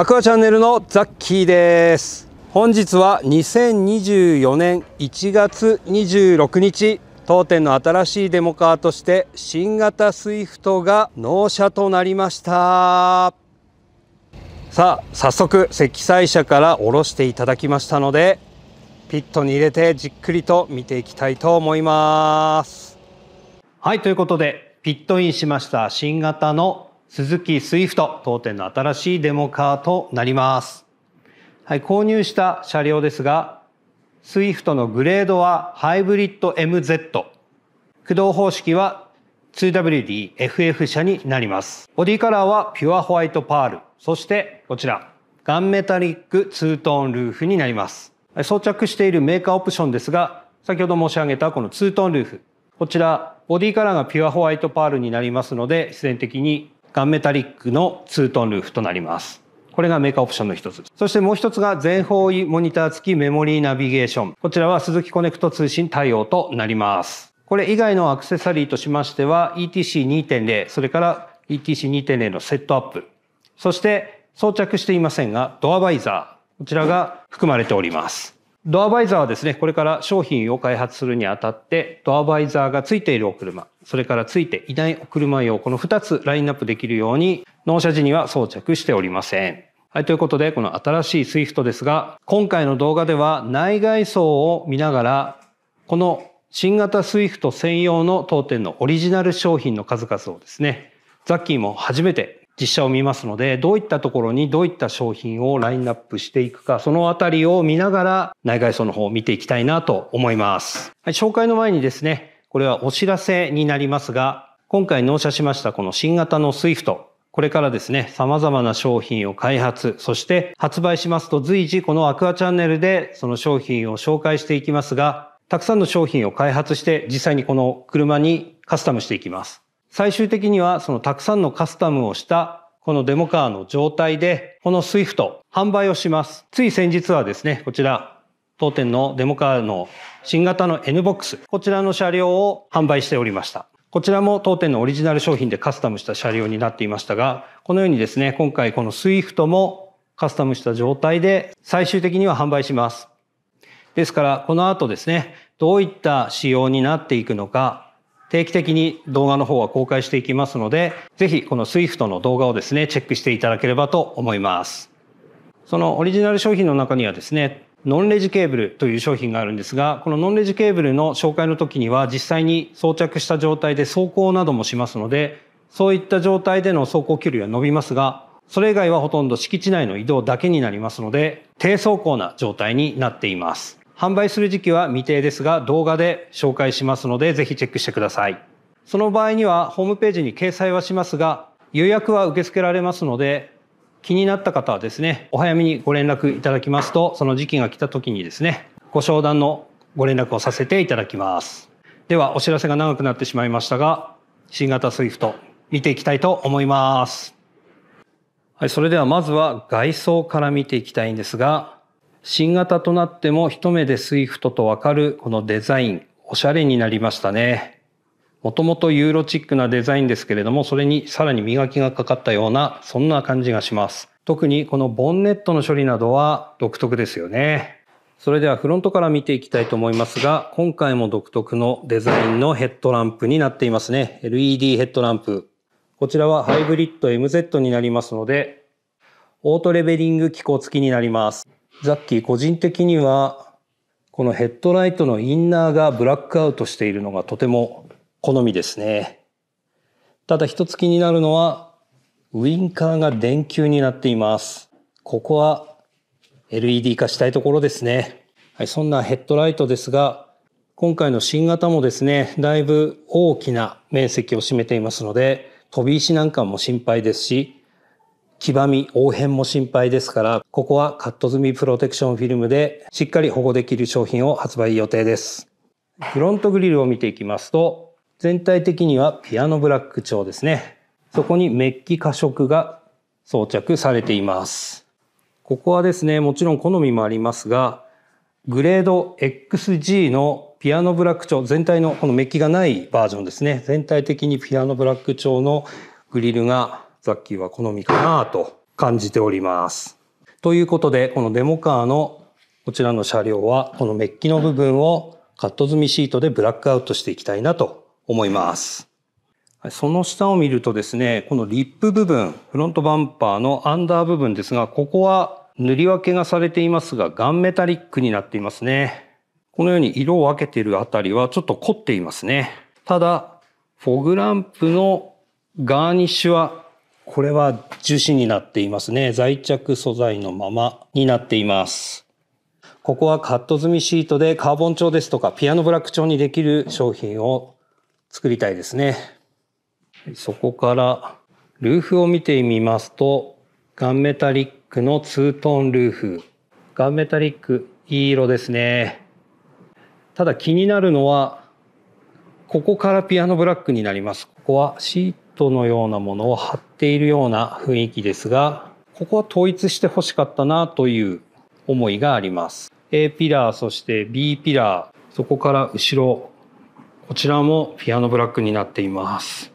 アクアチャンネルのザッキーです本日は2024年1月26日当店の新しいデモカーとして新型スイフトが納車となりましたさあ早速積載車から降ろしていただきましたのでピットに入れてじっくりと見ていきたいと思いますはいということでピットインしました新型の鈴木スイフト当店の新しいデモカーとなります。はい、購入した車両ですが、スイフトのグレードはハイブリッド MZ。駆動方式は 2WDFF 車になります。ボディカラーはピュアホワイトパール。そしてこちら、ガンメタリックツートーンルーフになります。装着しているメーカーオプションですが、先ほど申し上げたこのツートーンルーフ。こちら、ボディカラーがピュアホワイトパールになりますので、必然的にガンメタリックのツートンルーフとなります。これがメーカーオプションの一つ。そしてもう一つが全方位モニター付きメモリーナビゲーション。こちらは鈴木コネクト通信対応となります。これ以外のアクセサリーとしましては ETC2.0、それから ETC2.0 のセットアップ。そして装着していませんがドアバイザー。こちらが含まれております。ドアバイザーはですね、これから商品を開発するにあたって、ドアバイザーが付いているお車、それからついていないお車用、この2つラインナップできるように、納車時には装着しておりません。はい、ということで、この新しい SWIFT ですが、今回の動画では内外装を見ながら、この新型 SWIFT 専用の当店のオリジナル商品の数々をですね、ザッキーも初めて実写を見ますので、どういったところにどういった商品をラインナップしていくか、そのあたりを見ながら内外装の方を見ていきたいなと思います。はい、紹介の前にですね、これはお知らせになりますが、今回納車しましたこの新型の SWIFT、これからですね、様々な商品を開発、そして発売しますと随時このアクアチャンネルでその商品を紹介していきますが、たくさんの商品を開発して実際にこの車にカスタムしていきます。最終的にはそのたくさんのカスタムをしたこのデモカーの状態で、この SWIFT 販売をします。つい先日はですね、こちら、当店のデモカーの新型の NBOX、こちらの車両を販売しておりました。こちらも当店のオリジナル商品でカスタムした車両になっていましたが、このようにですね、今回この SWIFT もカスタムした状態で最終的には販売します。ですから、この後ですね、どういった仕様になっていくのか、定期的に動画の方は公開していきますので、ぜひこの SWIFT の動画をですね、チェックしていただければと思います。そのオリジナル商品の中にはですね、ノンレジケーブルという商品があるんですが、このノンレジケーブルの紹介の時には実際に装着した状態で走行などもしますので、そういった状態での走行距離は伸びますが、それ以外はほとんど敷地内の移動だけになりますので、低走行な状態になっています。販売する時期は未定ですが動画で紹介しますのでぜひチェックしてください。その場合にはホームページに掲載はしますが予約は受け付けられますので気になった方はですね、お早めにご連絡いただきますと、その時期が来た時にですね、ご商談のご連絡をさせていただきます。では、お知らせが長くなってしまいましたが、新型 SWIFT 見ていきたいと思います。はい、それではまずは外装から見ていきたいんですが、新型となっても一目でスイフトとわかるこのデザイン、おしゃれになりましたね。もともとユーロチックなデザインですけれども、それにさらに磨きがかかったような、そんな感じがします。特にこのボンネットの処理などは独特ですよね。それではフロントから見ていきたいと思いますが、今回も独特のデザインのヘッドランプになっていますね。LED ヘッドランプ。こちらはハイブリッド MZ になりますので、オートレベリング機構付きになります。ザッキー個人的にはこのヘッドライトのインナーがブラックアウトしているのがとても好みですねただ一つ気になるのはウィンカーが電球になっていますここは LED 化したいところですねはい、そんなヘッドライトですが今回の新型もですねだいぶ大きな面積を占めていますので飛び石なんかも心配ですし黄ばみ、黄変も心配ですから、ここはカット済みプロテクションフィルムでしっかり保護できる商品を発売予定です。フロントグリルを見ていきますと、全体的にはピアノブラック調ですね。そこにメッキ加色が装着されています。ここはですね、もちろん好みもありますが、グレード XG のピアノブラック調、全体のこのメッキがないバージョンですね。全体的にピアノブラック調のグリルがザッキーは好みかなと感じております。ということで、このデモカーのこちらの車両は、このメッキの部分をカット済みシートでブラックアウトしていきたいなと思います。その下を見るとですね、このリップ部分、フロントバンパーのアンダー部分ですが、ここは塗り分けがされていますが、ガンメタリックになっていますね。このように色を分けているあたりはちょっと凝っていますね。ただ、フォグランプのガーニッシュはこれは樹脂になっていますね。在着素材のままになっています。ここはカット済みシートでカーボン調ですとかピアノブラック調にできる商品を作りたいですね。そこからルーフを見てみますと、ガンメタリックのツートンルーフ。ガンメタリック、いい色ですね。ただ気になるのは、ここからピアノブラックになります。ここはシートのようなものを貼っているような雰囲気ですが、ここは統一して欲しかったなという思いがあります。A ピラー、そして B ピラー、そこから後ろ、こちらもピアノブラックになっています。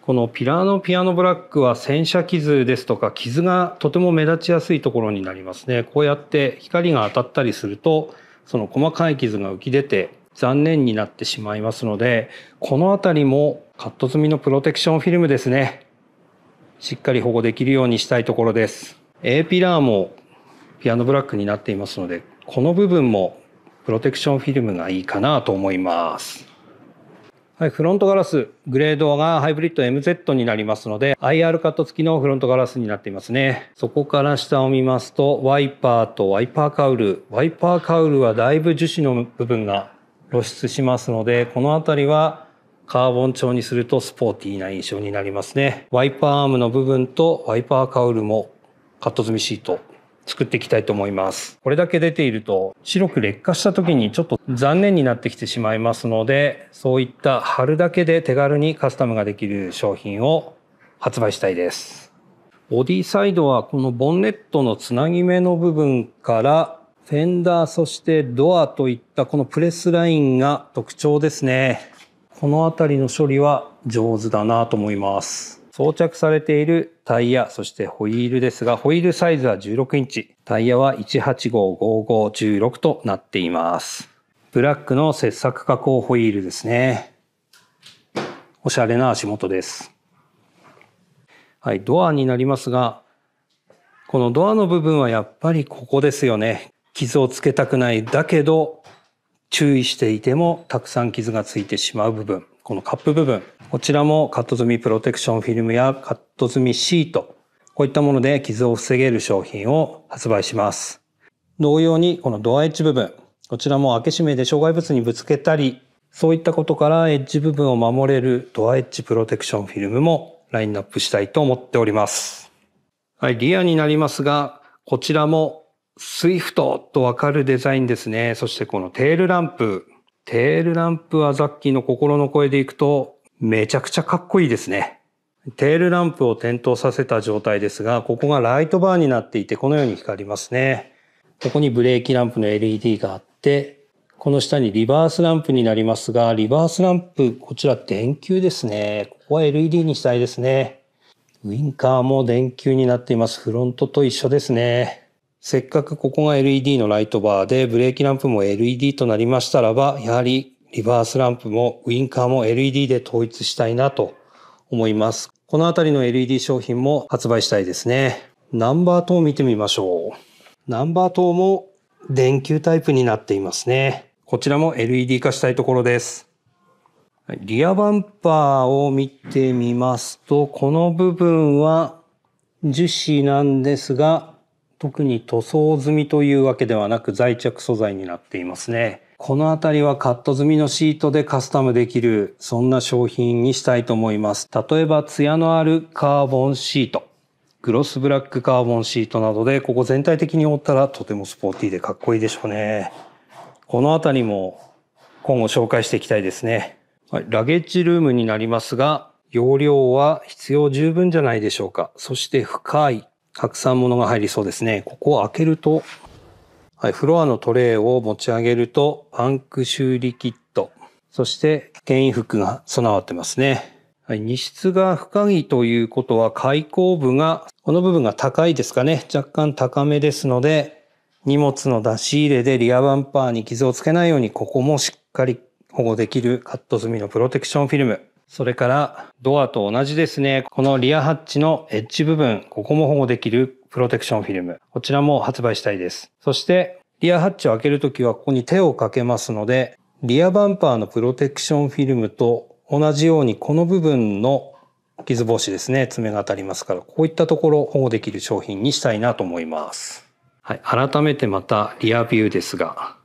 このピラーのピアノブラックは洗車傷ですとか傷がとても目立ちやすいところになりますね。こうやって光が当たったりすると、その細かい傷が浮き出て残念になってしまいますので、この辺りもカット済みのプロテクションフィルムですね。しっかり保護できるようにしたいところです A ピラーもピアノブラックになっていますのでこの部分もプロテクションフィルムがいいかなと思いますはい、フロントガラスグレードがハイブリッド MZ になりますので IR カット付きのフロントガラスになっていますねそこから下を見ますとワイパーとワイパーカウルワイパーカウルはだいぶ樹脂の部分が露出しますのでこの辺りはカーボン調にするとスポーティーな印象になりますね。ワイパーアームの部分とワイパーカウルもカット済みシート作っていきたいと思います。これだけ出ていると白く劣化した時にちょっと残念になってきてしまいますので、そういった貼るだけで手軽にカスタムができる商品を発売したいです。ボディサイドはこのボンネットのつなぎ目の部分からフェンダーそしてドアといったこのプレスラインが特徴ですね。この辺りの処理は上手だなと思います装着されているタイヤそしてホイールですがホイールサイズは16インチタイヤは1855516となっていますブラックの切削加工ホイールですねおしゃれな足元ですはいドアになりますがこのドアの部分はやっぱりここですよね傷をつけたくないだけど注意していてもたくさん傷がついてしまう部分、このカップ部分、こちらもカット済みプロテクションフィルムやカット済みシート、こういったもので傷を防げる商品を発売します。同様にこのドアエッジ部分、こちらも開け閉めで障害物にぶつけたり、そういったことからエッジ部分を守れるドアエッジプロテクションフィルムもラインナップしたいと思っております。はい、リアになりますが、こちらもスイフトとわかるデザインですね。そしてこのテールランプ。テールランプはザッキーの心の声でいくと、めちゃくちゃかっこいいですね。テールランプを点灯させた状態ですが、ここがライトバーになっていて、このように光りますね。ここにブレーキランプの LED があって、この下にリバースランプになりますが、リバースランプ、こちら電球ですね。ここは LED にしたいですね。ウインカーも電球になっています。フロントと一緒ですね。せっかくここが LED のライトバーで、ブレーキランプも LED となりましたらば、やはりリバースランプもウィンカーも LED で統一したいなと思います。このあたりの LED 商品も発売したいですね。ナンバー等を見てみましょう。ナンバー等も電球タイプになっていますね。こちらも LED 化したいところです。リアバンパーを見てみますと、この部分は樹脂なんですが、特に塗装済みというわけではなく在着素材になっていますね。この辺りはカット済みのシートでカスタムできる、そんな商品にしたいと思います。例えば、ツヤのあるカーボンシート。グロスブラックカーボンシートなどで、ここ全体的に覆ったらとてもスポーティーでかっこいいでしょうね。この辺りも今後紹介していきたいですね。はい、ラゲッジルームになりますが、容量は必要十分じゃないでしょうか。そして深いたくさん物が入りそうですね。ここを開けると、はい、フロアのトレイを持ち上げると、パンク修理キット、そして牽引フックが備わってますね。はい、荷室が深着ということは開口部が、この部分が高いですかね。若干高めですので、荷物の出し入れでリアバンパーに傷をつけないように、ここもしっかり保護できるカット済みのプロテクションフィルム。それからドアと同じですね、このリアハッチのエッジ部分、ここも保護できるプロテクションフィルム。こちらも発売したいです。そしてリアハッチを開けるときはここに手をかけますので、リアバンパーのプロテクションフィルムと同じようにこの部分の傷防止ですね、爪が当たりますから、こういったところを保護できる商品にしたいなと思います。はい、改めてまたリアビューですが、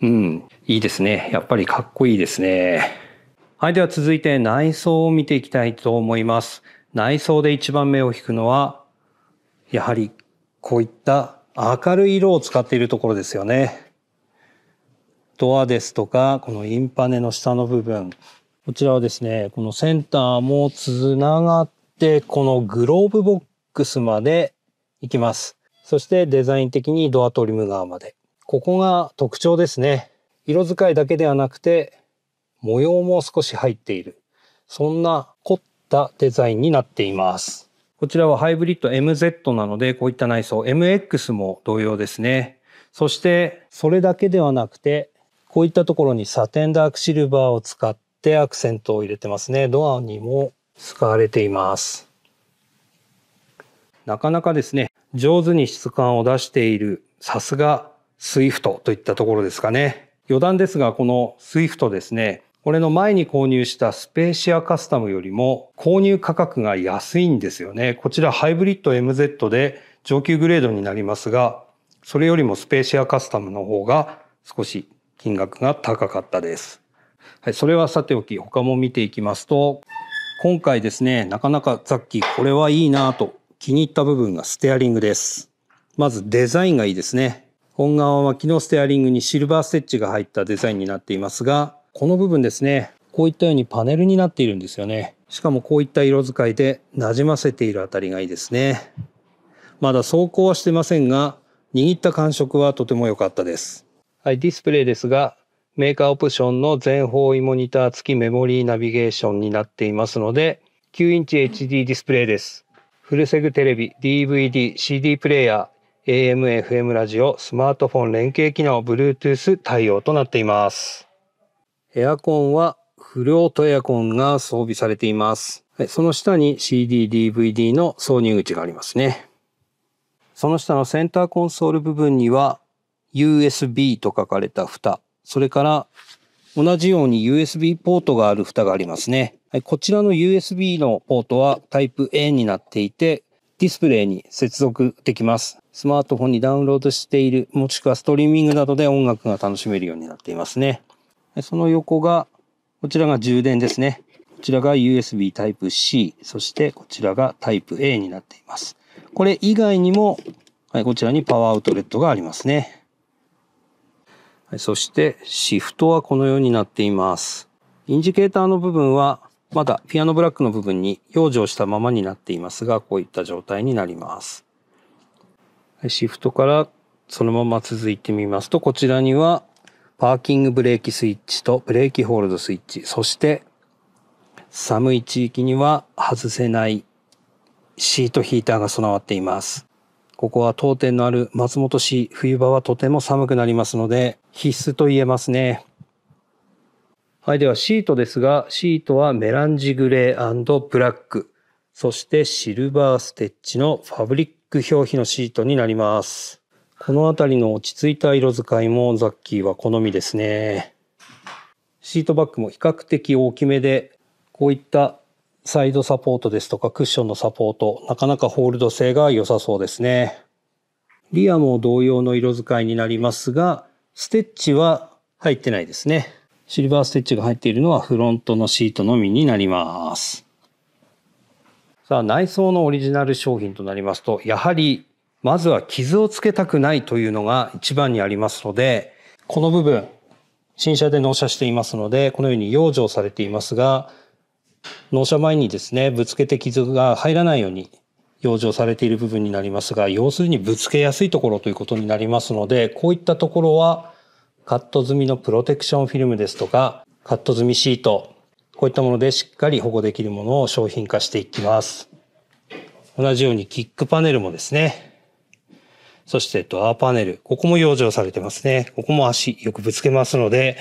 うん、いいですね。やっぱりかっこいいですね。はい。では続いて内装を見ていきたいと思います。内装で一番目を引くのは、やはりこういった明るい色を使っているところですよね。ドアですとか、このインパネの下の部分。こちらはですね、このセンターもつながって、このグローブボックスまで行きます。そしてデザイン的にドアトリム側まで。ここが特徴ですね。色使いだけではなくて、模様も少し入っているそんな凝ったデザインになっていますこちらはハイブリッド MZ なのでこういった内装 MX も同様ですねそしてそれだけではなくてこういったところにサテンダークシルバーを使ってアクセントを入れてますねドアにも使われていますなかなかですね上手に質感を出しているさすがスイフトといったところですかね余談ですがこのスイフトですねこれの前に購入したスペーシアカスタムよりも購入価格が安いんですよね。こちらハイブリッド MZ で上級グレードになりますが、それよりもスペーシアカスタムの方が少し金額が高かったです。はい、それはさておき他も見ていきますと、今回ですね、なかなかさっきこれはいいなと気に入った部分がステアリングです。まずデザインがいいですね。本側は機能ステアリングにシルバーステッチが入ったデザインになっていますが、この部分ですねこういったようにパネルになっているんですよねしかもこういった色使いでなじませているあたりがいいですねまだ走行はしてませんが握った感触はとても良かったですはいディスプレイですがメーカーオプションの全方位モニター付きメモリーナビゲーションになっていますので9インチ HD ディスプレイですフルセグテレビ DVD CD プレイヤー AM、FM ラジオ、スマートフォン連携機能、Bluetooth 対応となっています。エアコンはフロートエアコンが装備されています。その下に CD、DVD の挿入口がありますね。その下のセンターコンソール部分には USB と書かれた蓋、それから同じように USB ポートがある蓋がありますね。こちらの USB のポートはタイプ A になっていて、ディスプレイに接続できます。スマートフォンにダウンロードしている、もしくはストリーミングなどで音楽が楽しめるようになっていますね。その横が、こちらが充電ですね。こちらが USB Type-C、そしてこちらが Type-A になっています。これ以外にも、はい、こちらにパワーアウトレットがありますね。はい、そしてシフトはこのようになっています。インジケーターの部分はまだピアノブラックの部分に養生したままになっていますが、こういった状態になります。シフトからそのまま続いてみますと、こちらにはパーキングブレーキスイッチとブレーキホールドスイッチ、そして寒い地域には外せないシートヒーターが備わっています。ここは当店のある松本市、冬場はとても寒くなりますので、必須と言えますね。はい、ではシートですが、シートはメランジグレーブラック、そしてシルバーステッチのファブリック表皮のシートになります。この辺りの落ち着いた色使いもザッキーは好みですね。シートバッグも比較的大きめで、こういったサイドサポートですとかクッションのサポート、なかなかホールド性が良さそうですね。リアも同様の色使いになりますが、ステッチは入ってないですね。シルバーステッチが入っているのはフロントのシートのみになります。さあ、内装のオリジナル商品となりますと、やはりまずは傷をつけたくないというのが一番にありますので、この部分、新車で納車していますので、このように養生されていますが、納車前にですね、ぶつけて傷が入らないように養生されている部分になりますが、要するにぶつけやすいところということになりますので、こういったところは、カット済みのプロテクションフィルムですとか、カット済みシート、こういったものでしっかり保護できるものを商品化していきます。同じようにキックパネルもですね、そして、ドアパネル。ここも養生されてますね。ここも足よくぶつけますので、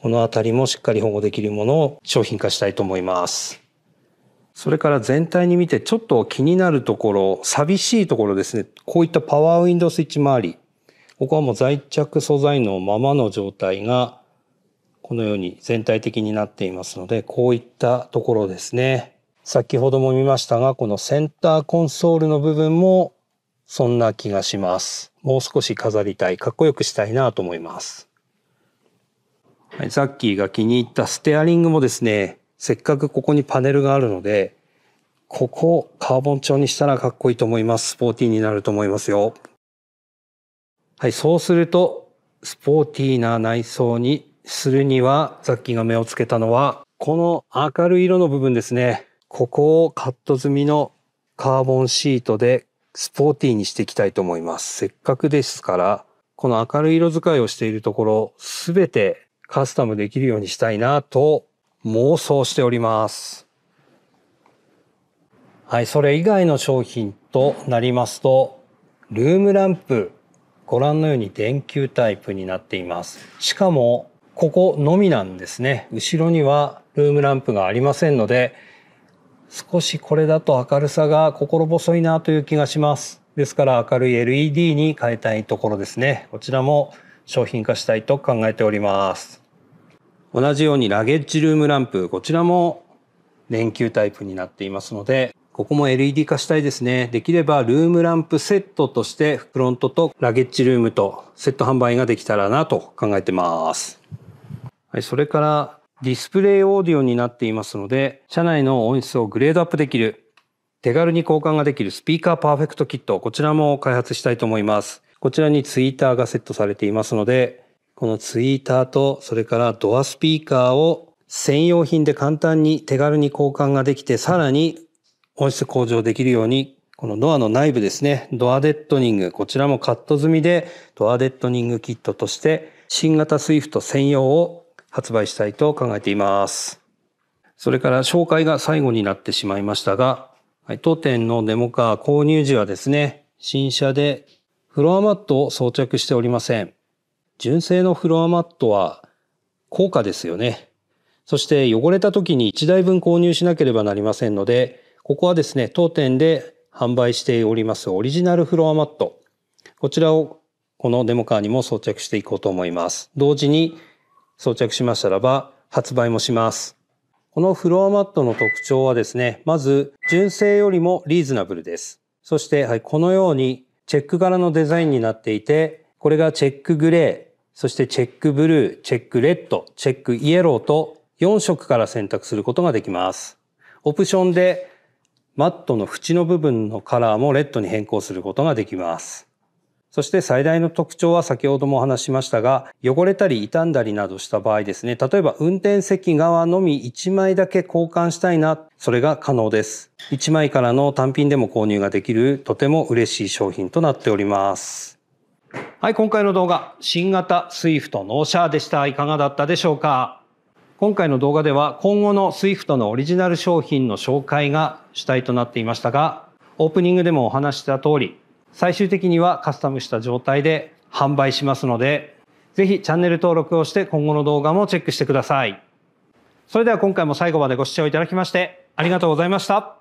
このあたりもしっかり保護できるものを商品化したいと思います。それから全体に見てちょっと気になるところ、寂しいところですね。こういったパワーウィンドウスイッチ周り。ここはもう在着素材のままの状態が、このように全体的になっていますので、こういったところですね。先ほども見ましたが、このセンターコンソールの部分もそんな気がします。もう少し飾りたい、かっこよくしたいなと思います。はい、ザッキーが気に入ったステアリングもですね、せっかくここにパネルがあるので、ここをカーボン調にしたらかっこいいと思います。スポーティーになると思いますよ。はい、そうすると、スポーティーな内装にするには、ザッキーが目をつけたのは、この明るい色の部分ですね。ここをカット済みのカーボンシートでスポーティーにしていきたいと思います。せっかくですから、この明るい色使いをしているところ、すべてカスタムできるようにしたいなと妄想しております。はい、それ以外の商品となりますと、ルームランプ、ご覧のように電球タイプになっています。しかも、ここのみなんですね。後ろにはルームランプがありませんので、少しこれだと明るさが心細いなという気がします。ですから明るい LED に変えたいところですね。こちらも商品化したいと考えております。同じようにラゲッジルームランプ、こちらも電球タイプになっていますので、ここも LED 化したいですね。できればルームランプセットとしてフロントとラゲッジルームとセット販売ができたらなと考えてます。はい、それからディスプレイオーディオになっていますので、車内の音質をグレードアップできる、手軽に交換ができるスピーカーパーフェクトキット、こちらも開発したいと思います。こちらにツイーターがセットされていますので、このツイーターと、それからドアスピーカーを専用品で簡単に手軽に交換ができて、さらに音質向上できるように、このドアの内部ですね、ドアデッドニング、こちらもカット済みで、ドアデッドニングキットとして、新型 SWIFT 専用を発売したいと考えています。それから紹介が最後になってしまいましたが、はい、当店のデモカー購入時はですね、新車でフロアマットを装着しておりません。純正のフロアマットは高価ですよね。そして汚れた時に1台分購入しなければなりませんので、ここはですね、当店で販売しておりますオリジナルフロアマット。こちらをこのデモカーにも装着していこうと思います。同時に装着しましたらば発売もします。このフロアマットの特徴はですね、まず純正よりもリーズナブルです。そして、はい、このようにチェック柄のデザインになっていて、これがチェックグレー、そしてチェックブルー、チェックレッド、チェックイエローと4色から選択することができます。オプションでマットの縁の部分のカラーもレッドに変更することができます。そして最大の特徴は先ほどもお話しましたが、汚れたり傷んだりなどした場合ですね、例えば運転席側のみ1枚だけ交換したいな、それが可能です。1枚からの単品でも購入ができる、とても嬉しい商品となっております。はい、今回の動画、新型 SWIFT のシャーでした。いかがだったでしょうか今回の動画では今後の SWIFT のオリジナル商品の紹介が主体となっていましたが、オープニングでもお話した通り、最終的にはカスタムした状態で販売しますので、ぜひチャンネル登録をして今後の動画もチェックしてください。それでは今回も最後までご視聴いただきましてありがとうございました。